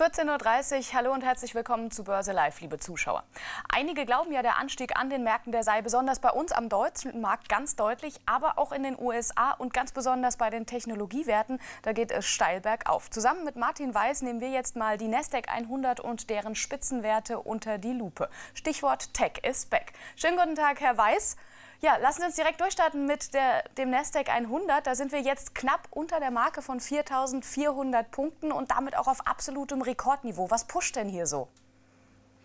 14.30 Uhr, hallo und herzlich willkommen zu Börse Live, liebe Zuschauer. Einige glauben ja, der Anstieg an den Märkten, der sei besonders bei uns am deutschen Markt ganz deutlich, aber auch in den USA und ganz besonders bei den Technologiewerten, da geht es steil bergauf. Zusammen mit Martin Weiß nehmen wir jetzt mal die Nasdaq 100 und deren Spitzenwerte unter die Lupe. Stichwort Tech is back. Schönen guten Tag, Herr Weiß. Ja, lassen Sie uns direkt durchstarten mit der, dem Nasdaq 100. Da sind wir jetzt knapp unter der Marke von 4.400 Punkten und damit auch auf absolutem Rekordniveau. Was pusht denn hier so?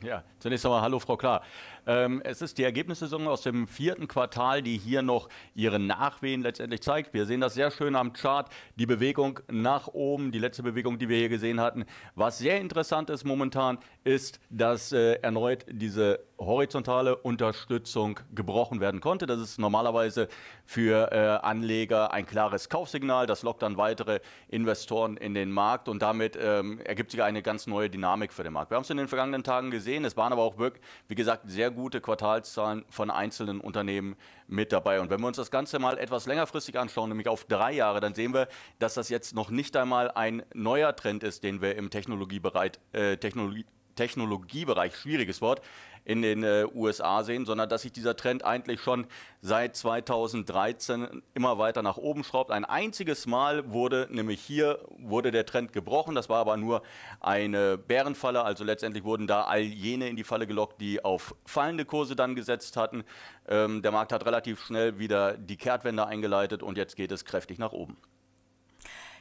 Ja, zunächst einmal hallo Frau Klar. Ähm, es ist die Ergebnissaison aus dem vierten Quartal, die hier noch ihre Nachwehen letztendlich zeigt. Wir sehen das sehr schön am Chart, die Bewegung nach oben, die letzte Bewegung, die wir hier gesehen hatten. Was sehr interessant ist momentan, ist, dass äh, erneut diese horizontale Unterstützung gebrochen werden konnte. Das ist normalerweise für äh, Anleger ein klares Kaufsignal. Das lockt dann weitere Investoren in den Markt und damit ähm, ergibt sich eine ganz neue Dynamik für den Markt. Wir haben es in den vergangenen Tagen gesehen gesehen. Es waren aber auch wirklich, wie gesagt, sehr gute Quartalszahlen von einzelnen Unternehmen mit dabei. Und wenn wir uns das Ganze mal etwas längerfristig anschauen, nämlich auf drei Jahre, dann sehen wir, dass das jetzt noch nicht einmal ein neuer Trend ist, den wir im Technologiebereich, äh, Technologie Technologiebereich, schwieriges Wort, in den äh, USA sehen, sondern dass sich dieser Trend eigentlich schon seit 2013 immer weiter nach oben schraubt. Ein einziges Mal wurde nämlich hier wurde der Trend gebrochen. Das war aber nur eine Bärenfalle. Also letztendlich wurden da all jene in die Falle gelockt, die auf fallende Kurse dann gesetzt hatten. Ähm, der Markt hat relativ schnell wieder die Kehrtwende eingeleitet und jetzt geht es kräftig nach oben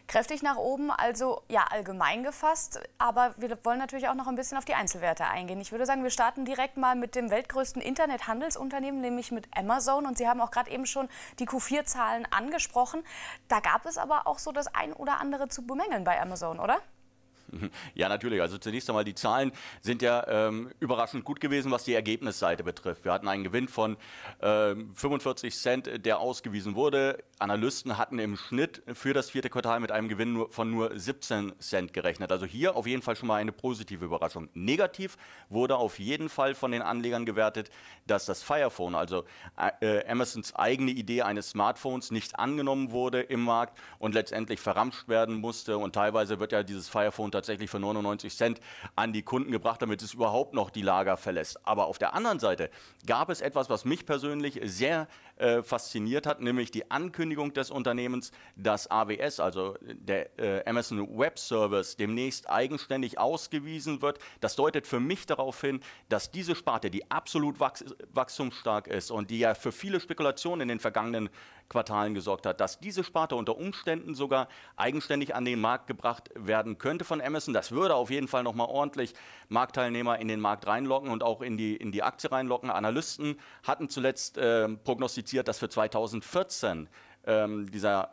kräftig nach oben, also ja, allgemein gefasst. Aber wir wollen natürlich auch noch ein bisschen auf die Einzelwerte eingehen. Ich würde sagen, wir starten direkt mal mit dem weltgrößten Internethandelsunternehmen, nämlich mit Amazon. Und Sie haben auch gerade eben schon die Q4-Zahlen angesprochen. Da gab es aber auch so das ein oder andere zu bemängeln bei Amazon, oder? Ja, natürlich. Also zunächst einmal, die Zahlen sind ja ähm, überraschend gut gewesen, was die Ergebnisseite betrifft. Wir hatten einen Gewinn von ähm, 45 Cent, äh, der ausgewiesen wurde. Analysten hatten im Schnitt für das vierte Quartal mit einem Gewinn nur, von nur 17 Cent gerechnet. Also hier auf jeden Fall schon mal eine positive Überraschung. Negativ wurde auf jeden Fall von den Anlegern gewertet, dass das Firephone, also äh, äh, Amazons eigene Idee eines Smartphones, nicht angenommen wurde im Markt und letztendlich verramscht werden musste. Und teilweise wird ja dieses Firephone tatsächlich tatsächlich für 99 Cent an die Kunden gebracht, damit es überhaupt noch die Lager verlässt. Aber auf der anderen Seite gab es etwas, was mich persönlich sehr äh, fasziniert hat, nämlich die Ankündigung des Unternehmens, dass AWS, also der äh, Amazon Web Service, demnächst eigenständig ausgewiesen wird. Das deutet für mich darauf hin, dass diese Sparte, die absolut wach wachstumsstark ist und die ja für viele Spekulationen in den vergangenen Quartalen gesorgt hat, dass diese Sparte unter Umständen sogar eigenständig an den Markt gebracht werden könnte von Amazon. Das würde auf jeden Fall nochmal ordentlich Marktteilnehmer in den Markt reinlocken und auch in die, in die Aktie reinlocken. Analysten hatten zuletzt äh, prognostiziert, dass für 2014 ähm, dieser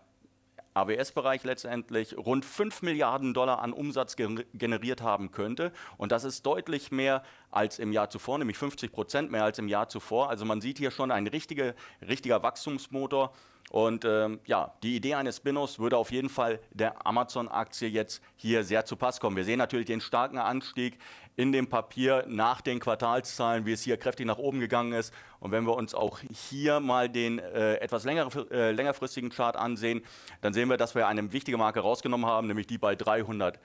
AWS-Bereich letztendlich rund 5 Milliarden Dollar an Umsatz generiert haben könnte. Und das ist deutlich mehr als im Jahr zuvor, nämlich 50 Prozent mehr als im Jahr zuvor. Also man sieht hier schon ein richtiger, richtiger Wachstumsmotor und ähm, ja, die Idee eines Spin-offs würde auf jeden Fall der Amazon-Aktie jetzt hier sehr zu Pass kommen. Wir sehen natürlich den starken Anstieg in dem Papier nach den Quartalszahlen, wie es hier kräftig nach oben gegangen ist. Und wenn wir uns auch hier mal den äh, etwas längere, äh, längerfristigen Chart ansehen, dann sehen wir, dass wir eine wichtige Marke rausgenommen haben, nämlich die bei 300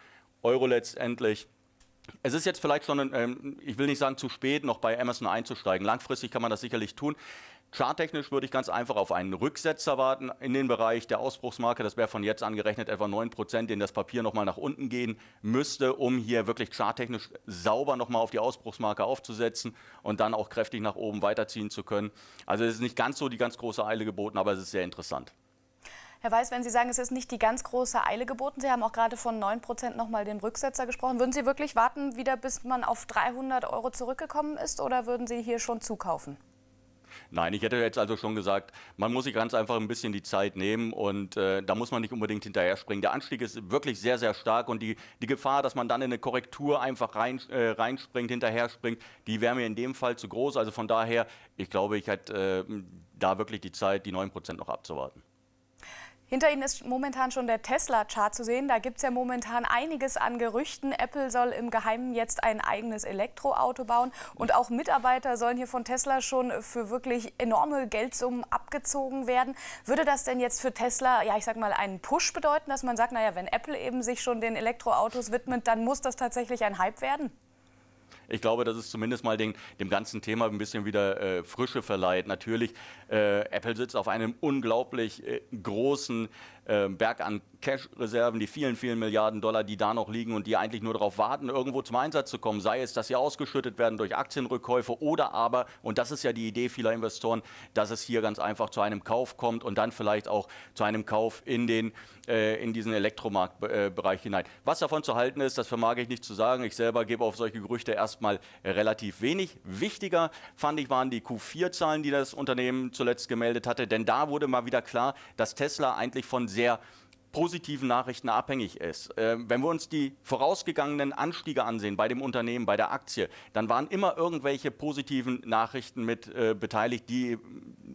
Euro letztendlich es ist jetzt vielleicht schon, ähm, ich will nicht sagen zu spät, noch bei Amazon einzusteigen. Langfristig kann man das sicherlich tun. Charttechnisch würde ich ganz einfach auf einen Rücksetzer warten in den Bereich der Ausbruchsmarke. Das wäre von jetzt angerechnet etwa 9%, den das Papier nochmal nach unten gehen müsste, um hier wirklich charttechnisch sauber nochmal auf die Ausbruchsmarke aufzusetzen und dann auch kräftig nach oben weiterziehen zu können. Also es ist nicht ganz so die ganz große Eile geboten, aber es ist sehr interessant. Herr Weiß, wenn Sie sagen, es ist nicht die ganz große Eile geboten, Sie haben auch gerade von 9 Prozent nochmal den Rücksetzer gesprochen. Würden Sie wirklich warten, wieder bis man auf 300 Euro zurückgekommen ist oder würden Sie hier schon zukaufen? Nein, ich hätte jetzt also schon gesagt, man muss sich ganz einfach ein bisschen die Zeit nehmen und äh, da muss man nicht unbedingt hinterher springen. Der Anstieg ist wirklich sehr, sehr stark und die, die Gefahr, dass man dann in eine Korrektur einfach rein, äh, reinspringt, hinterher springt, die wäre mir in dem Fall zu groß. Also von daher, ich glaube, ich hätte äh, da wirklich die Zeit, die 9% noch abzuwarten. Hinter Ihnen ist momentan schon der Tesla-Chart zu sehen. Da gibt es ja momentan einiges an Gerüchten. Apple soll im Geheimen jetzt ein eigenes Elektroauto bauen. Und auch Mitarbeiter sollen hier von Tesla schon für wirklich enorme Geldsummen abgezogen werden. Würde das denn jetzt für Tesla, ja, ich sag mal, einen Push bedeuten, dass man sagt, naja, wenn Apple eben sich schon den Elektroautos widmet, dann muss das tatsächlich ein Hype werden? Ich glaube, dass es zumindest mal den, dem ganzen Thema ein bisschen wieder äh, Frische verleiht. Natürlich, äh, Apple sitzt auf einem unglaublich äh, großen äh, Berg an Cash-Reserven, die vielen, vielen Milliarden Dollar, die da noch liegen und die eigentlich nur darauf warten, irgendwo zum Einsatz zu kommen. Sei es, dass sie ausgeschüttet werden durch Aktienrückkäufe oder aber, und das ist ja die Idee vieler Investoren, dass es hier ganz einfach zu einem Kauf kommt und dann vielleicht auch zu einem Kauf in, den, äh, in diesen Elektromarktbereich äh, hinein. Was davon zu halten ist, das vermag ich nicht zu sagen. Ich selber gebe auf solche Gerüchte erstmal relativ wenig. Wichtiger fand ich waren die Q4-Zahlen, die das Unternehmen zuletzt gemeldet hatte, denn da wurde mal wieder klar, dass Tesla eigentlich von sehr positiven Nachrichten abhängig ist. Ähm, wenn wir uns die vorausgegangenen Anstiege ansehen bei dem Unternehmen, bei der Aktie, dann waren immer irgendwelche positiven Nachrichten mit äh, beteiligt, die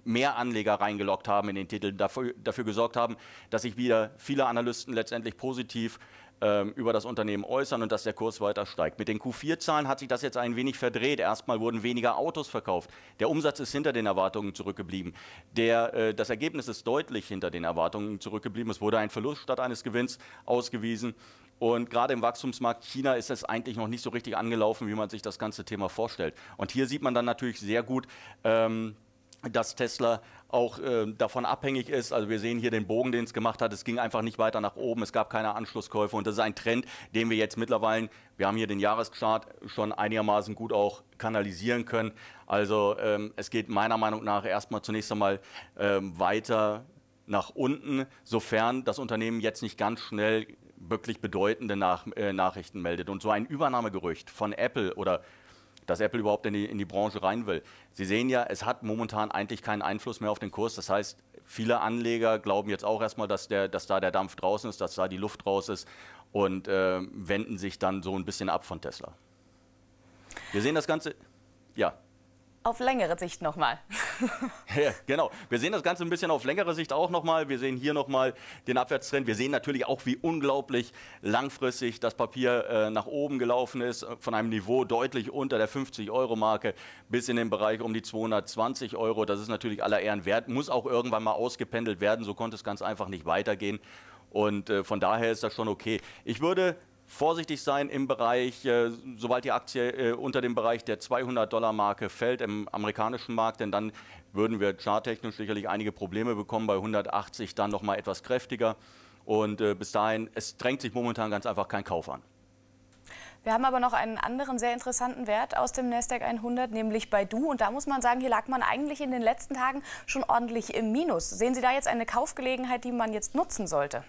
mehr Anleger reingelockt haben in den Titel, dafür, dafür gesorgt haben, dass sich wieder viele Analysten letztendlich positiv ähm, über das Unternehmen äußern und dass der Kurs weiter steigt. Mit den Q4-Zahlen hat sich das jetzt ein wenig verdreht. Erstmal wurden weniger Autos verkauft. Der Umsatz ist hinter den Erwartungen zurückgeblieben. Der, äh, das Ergebnis ist deutlich hinter den Erwartungen zurückgeblieben. Es wurde ein Verlust statt eines Gewinns ausgewiesen. Und gerade im Wachstumsmarkt China ist es eigentlich noch nicht so richtig angelaufen, wie man sich das ganze Thema vorstellt. Und hier sieht man dann natürlich sehr gut, ähm, dass Tesla auch äh, davon abhängig ist. Also wir sehen hier den Bogen, den es gemacht hat. Es ging einfach nicht weiter nach oben. Es gab keine Anschlusskäufe. Und das ist ein Trend, den wir jetzt mittlerweile, wir haben hier den Jahreschart schon einigermaßen gut auch kanalisieren können. Also ähm, es geht meiner Meinung nach erstmal zunächst einmal ähm, weiter nach unten, sofern das Unternehmen jetzt nicht ganz schnell wirklich bedeutende nach äh, Nachrichten meldet. Und so ein Übernahmegerücht von Apple oder dass Apple überhaupt in die, in die Branche rein will. Sie sehen ja, es hat momentan eigentlich keinen Einfluss mehr auf den Kurs. Das heißt, viele Anleger glauben jetzt auch erstmal, dass, der, dass da der Dampf draußen ist, dass da die Luft raus ist und äh, wenden sich dann so ein bisschen ab von Tesla. Wir sehen das Ganze. Ja auf längere Sicht nochmal. ja, genau. Wir sehen das Ganze ein bisschen auf längere Sicht auch nochmal. Wir sehen hier nochmal den Abwärtstrend. Wir sehen natürlich auch, wie unglaublich langfristig das Papier äh, nach oben gelaufen ist, von einem Niveau deutlich unter der 50-Euro-Marke bis in den Bereich um die 220 Euro. Das ist natürlich aller Ehren wert, muss auch irgendwann mal ausgependelt werden. So konnte es ganz einfach nicht weitergehen. Und äh, von daher ist das schon okay. Ich würde vorsichtig sein im Bereich, äh, sobald die Aktie äh, unter dem Bereich der 200-Dollar-Marke fällt im amerikanischen Markt, denn dann würden wir charttechnisch sicherlich einige Probleme bekommen, bei 180 dann nochmal etwas kräftiger. Und äh, bis dahin, es drängt sich momentan ganz einfach kein Kauf an. Wir haben aber noch einen anderen sehr interessanten Wert aus dem Nasdaq 100, nämlich Baidu. Und da muss man sagen, hier lag man eigentlich in den letzten Tagen schon ordentlich im Minus. Sehen Sie da jetzt eine Kaufgelegenheit, die man jetzt nutzen sollte?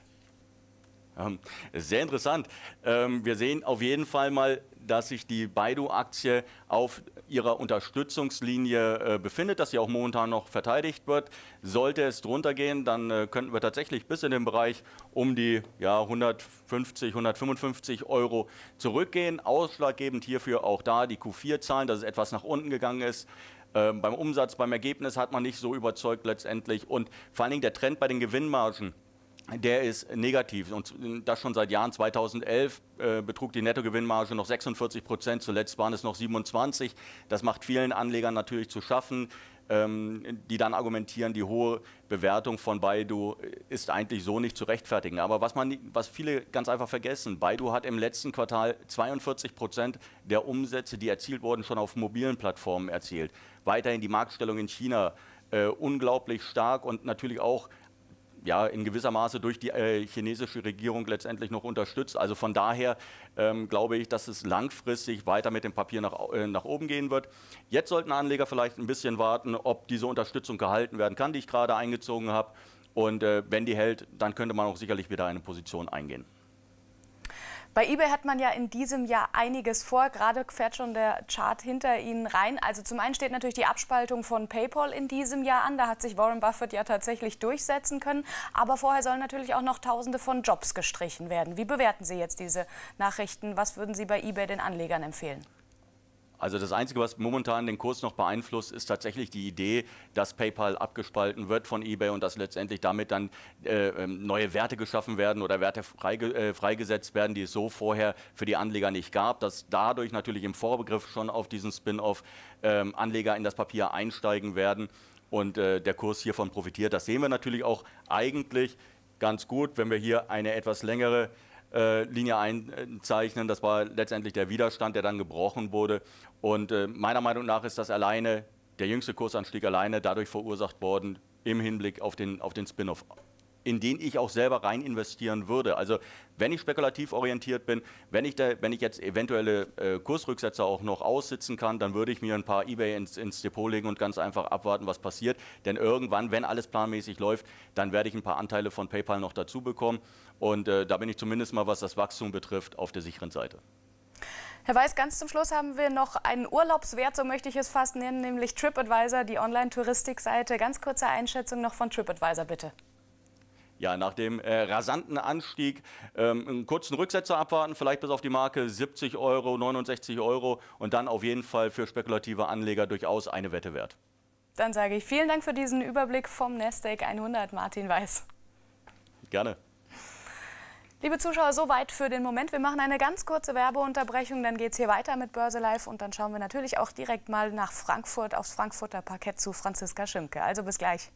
Ähm, sehr interessant. Ähm, wir sehen auf jeden Fall mal, dass sich die Baidu-Aktie auf ihrer Unterstützungslinie äh, befindet, dass sie auch momentan noch verteidigt wird. Sollte es drunter gehen, dann äh, könnten wir tatsächlich bis in den Bereich um die ja, 150, 155 Euro zurückgehen. Ausschlaggebend hierfür auch da die Q4-Zahlen, dass es etwas nach unten gegangen ist. Ähm, beim Umsatz, beim Ergebnis hat man nicht so überzeugt letztendlich. Und vor allen Dingen der Trend bei den Gewinnmargen der ist negativ und das schon seit Jahren 2011 äh, betrug die Nettogewinnmarge noch 46 Prozent, zuletzt waren es noch 27. Das macht vielen Anlegern natürlich zu schaffen, ähm, die dann argumentieren, die hohe Bewertung von Baidu ist eigentlich so nicht zu rechtfertigen. Aber was, man, was viele ganz einfach vergessen, Baidu hat im letzten Quartal 42 Prozent der Umsätze, die erzielt wurden, schon auf mobilen Plattformen erzielt. Weiterhin die Marktstellung in China äh, unglaublich stark und natürlich auch ja, in gewisser Maße durch die äh, chinesische Regierung letztendlich noch unterstützt. Also von daher ähm, glaube ich, dass es langfristig weiter mit dem Papier nach, äh, nach oben gehen wird. Jetzt sollten Anleger vielleicht ein bisschen warten, ob diese Unterstützung gehalten werden kann, die ich gerade eingezogen habe. Und äh, wenn die hält, dann könnte man auch sicherlich wieder eine Position eingehen. Bei eBay hat man ja in diesem Jahr einiges vor. Gerade fährt schon der Chart hinter Ihnen rein. Also zum einen steht natürlich die Abspaltung von PayPal in diesem Jahr an. Da hat sich Warren Buffett ja tatsächlich durchsetzen können. Aber vorher sollen natürlich auch noch Tausende von Jobs gestrichen werden. Wie bewerten Sie jetzt diese Nachrichten? Was würden Sie bei eBay den Anlegern empfehlen? Also das Einzige, was momentan den Kurs noch beeinflusst, ist tatsächlich die Idee, dass PayPal abgespalten wird von eBay und dass letztendlich damit dann äh, ähm, neue Werte geschaffen werden oder Werte freige, äh, freigesetzt werden, die es so vorher für die Anleger nicht gab, dass dadurch natürlich im Vorbegriff schon auf diesen Spin-off äh, Anleger in das Papier einsteigen werden und äh, der Kurs hiervon profitiert. Das sehen wir natürlich auch eigentlich ganz gut, wenn wir hier eine etwas längere äh, Linie einzeichnen. Das war letztendlich der Widerstand, der dann gebrochen wurde. Und äh, meiner Meinung nach ist das alleine, der jüngste Kursanstieg alleine dadurch verursacht worden, im Hinblick auf den, auf den Spin-off in den ich auch selber rein investieren würde. Also wenn ich spekulativ orientiert bin, wenn ich, da, wenn ich jetzt eventuelle äh, Kursrücksätze auch noch aussitzen kann, dann würde ich mir ein paar Ebay ins, ins, Depot legen und ganz einfach abwarten, was passiert. Denn irgendwann, wenn alles planmäßig läuft, dann werde ich ein paar Anteile von PayPal noch dazu bekommen. Und äh, da bin ich zumindest mal, was das Wachstum betrifft, auf der sicheren Seite. Herr Weiß, ganz zum Schluss haben wir noch einen Urlaubswert, so möchte ich es fast nennen, nämlich TripAdvisor, die Online-Touristikseite. Ganz kurze Einschätzung noch von TripAdvisor, bitte ja, nach dem äh, rasanten Anstieg ähm, einen kurzen Rücksetzer abwarten, vielleicht bis auf die Marke 70 Euro, 69 Euro und dann auf jeden Fall für spekulative Anleger durchaus eine Wette wert. Dann sage ich vielen Dank für diesen Überblick vom Nasdaq 100, Martin Weiß. Gerne. Liebe Zuschauer, soweit für den Moment. Wir machen eine ganz kurze Werbeunterbrechung, dann geht es hier weiter mit Börse Live und dann schauen wir natürlich auch direkt mal nach Frankfurt aufs Frankfurter Parkett zu Franziska Schimke. Also bis gleich.